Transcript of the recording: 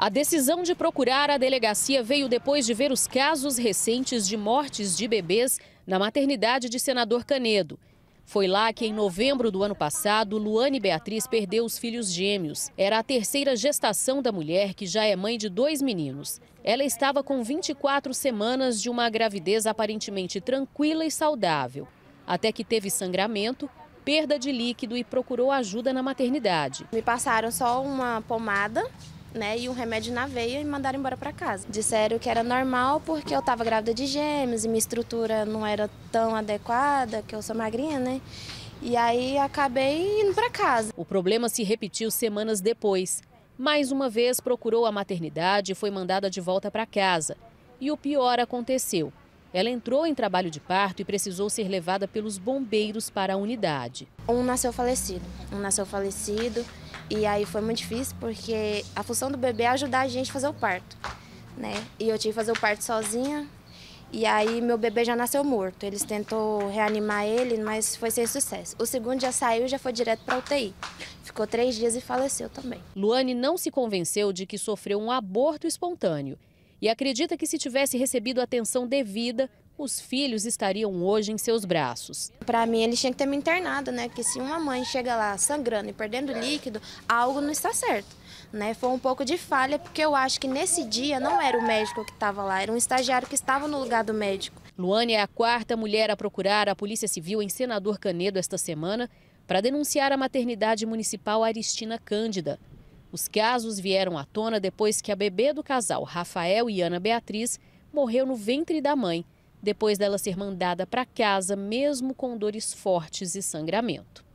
A decisão de procurar a delegacia veio depois de ver os casos recentes de mortes de bebês na maternidade de senador Canedo. Foi lá que, em novembro do ano passado, Luane Beatriz perdeu os filhos gêmeos. Era a terceira gestação da mulher, que já é mãe de dois meninos. Ela estava com 24 semanas de uma gravidez aparentemente tranquila e saudável, até que teve sangramento, perda de líquido e procurou ajuda na maternidade. Me passaram só uma pomada né, e um remédio na veia e mandaram embora para casa. Disseram que era normal porque eu estava grávida de gêmeos e minha estrutura não era tão adequada, que eu sou magrinha, né? E aí acabei indo para casa. O problema se repetiu semanas depois. Mais uma vez procurou a maternidade e foi mandada de volta para casa. E o pior aconteceu. Ela entrou em trabalho de parto e precisou ser levada pelos bombeiros para a unidade. Um nasceu falecido, um nasceu falecido e aí foi muito difícil porque a função do bebê é ajudar a gente a fazer o parto, né? E eu tive que fazer o parto sozinha. E aí meu bebê já nasceu morto. Eles tentou reanimar ele, mas foi sem sucesso. O segundo já saiu, já foi direto para UTI. Ficou três dias e faleceu também. Luane não se convenceu de que sofreu um aborto espontâneo e acredita que se tivesse recebido atenção devida, os filhos estariam hoje em seus braços. Para mim, eles tinham que ter me internado, né? Porque se uma mãe chega lá sangrando e perdendo líquido, algo não está certo. Né? Foi um pouco de falha, porque eu acho que nesse dia não era o médico que estava lá, era um estagiário que estava no lugar do médico. Luane é a quarta mulher a procurar a Polícia Civil em Senador Canedo esta semana para denunciar a maternidade municipal Aristina Cândida. Os casos vieram à tona depois que a bebê do casal, Rafael e Ana Beatriz, morreu no ventre da mãe depois dela ser mandada para casa, mesmo com dores fortes e sangramento.